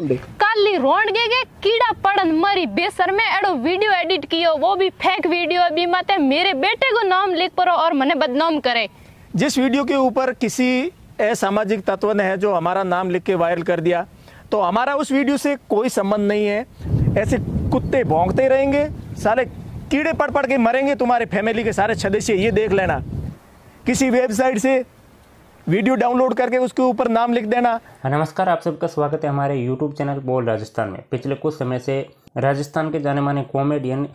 काली रोंडगे के कीड़ा पड़न मरी बेसर में एडो वीडियो एडिट कियो वो भी फेक वीडियो अभी माते मेरे बेटे को नाम लिख परो और मने बदनाम करे जिस वीडियो के ऊपर किसी असामाजिक तत्व ने है जो हमारा नाम लिख के वायरल कर दिया तो हमारा उस वीडियो से कोई संबंध नहीं है ऐसे कुत्ते भोंकते रहेंगे सारे कीड़े पड़ पड़ के मरेंगे तुम्हारे फैमिली के सारे सदस्य ये देख लेना किसी वेबसाइट से वीडियो डाउनलोड करके उसके ऊपर नाम लिख देना हाँ, नमस्कार आप सबका स्वागत है हमारे यूट्यूब चैनल बोल राजस्थान में पिछले कुछ समय से राजस्थान के जाने माने कॉमेडियन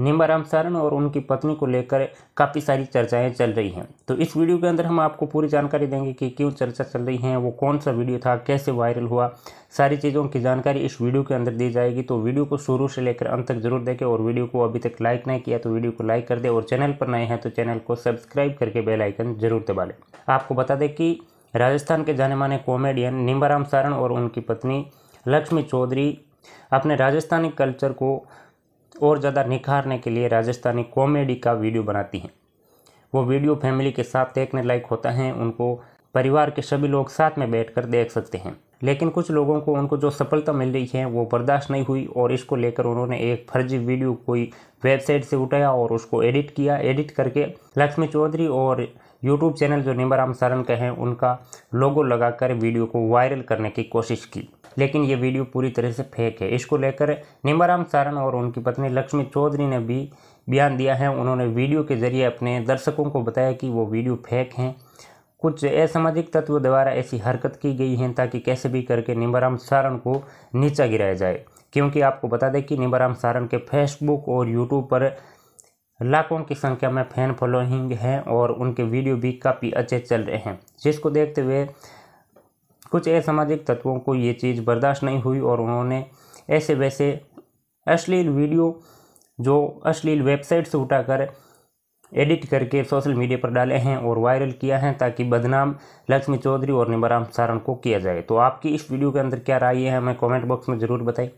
निम्बाराम सारण और उनकी पत्नी को लेकर काफ़ी सारी चर्चाएं चल रही हैं तो इस वीडियो के अंदर हम आपको पूरी जानकारी देंगे कि क्यों चर्चा चल रही है वो कौन सा वीडियो था कैसे वायरल हुआ सारी चीज़ों की जानकारी इस वीडियो के अंदर दी जाएगी तो वीडियो को शुरू से लेकर अंत तक जरूर देखें और वीडियो को अभी तक लाइक नहीं किया तो वीडियो को लाइक कर दे और चैनल पर नए हैं तो चैनल को सब्सक्राइब करके बेलाइकन जरूर दबा लें आपको बता दें कि राजस्थान के जाने माने कॉमेडियन निम्बाराम सारण और उनकी पत्नी लक्ष्मी चौधरी अपने राजस्थानी कल्चर को और ज़्यादा निखारने के लिए राजस्थानी कॉमेडी का वीडियो बनाती हैं वो वीडियो फैमिली के साथ देखने लायक होता है उनको परिवार के सभी लोग साथ में बैठकर देख सकते हैं लेकिन कुछ लोगों को उनको जो सफलता मिल रही है वो बर्दाश्त नहीं हुई और इसको लेकर उन्होंने एक फर्जी वीडियो कोई वेबसाइट से उठाया और उसको एडिट किया एडिट करके लक्ष्मी चौधरी और यूट्यूब चैनल जो निम्बाराम सारण के हैं उनका लोगो लगाकर वीडियो को वायरल करने की कोशिश की लेकिन ये वीडियो पूरी तरह से फेक है इसको लेकर निम्बाराम सारण और उनकी पत्नी लक्ष्मी चौधरी ने भी बयान दिया है उन्होंने वीडियो के जरिए अपने दर्शकों को बताया कि वो वीडियो फेक हैं कुछ असामाजिक तत्व द्वारा ऐसी हरकत की गई है ताकि कैसे भी करके निम्बाराम सारण को नीचा गिराया जाए क्योंकि आपको बता दें कि निम्बाराम सारण के फेसबुक और यूट्यूब पर लाखों की संख्या में फैन फॉलोइंग है और उनके वीडियो भी काफ़ी अच्छे चल रहे हैं जिसको देखते हुए कुछ असामाजिक तत्वों को ये चीज़ बर्दाश्त नहीं हुई और उन्होंने ऐसे वैसे अश्लील वीडियो जो अश्लील वेबसाइट से उठाकर एडिट करके सोशल मीडिया पर डाले हैं और वायरल किया है ताकि बदनाम लक्ष्मी चौधरी और निबराम सारण को किया जाए तो आपकी इस वीडियो के अंदर क्या राय है हमें कमेंट बॉक्स में ज़रूर बताएं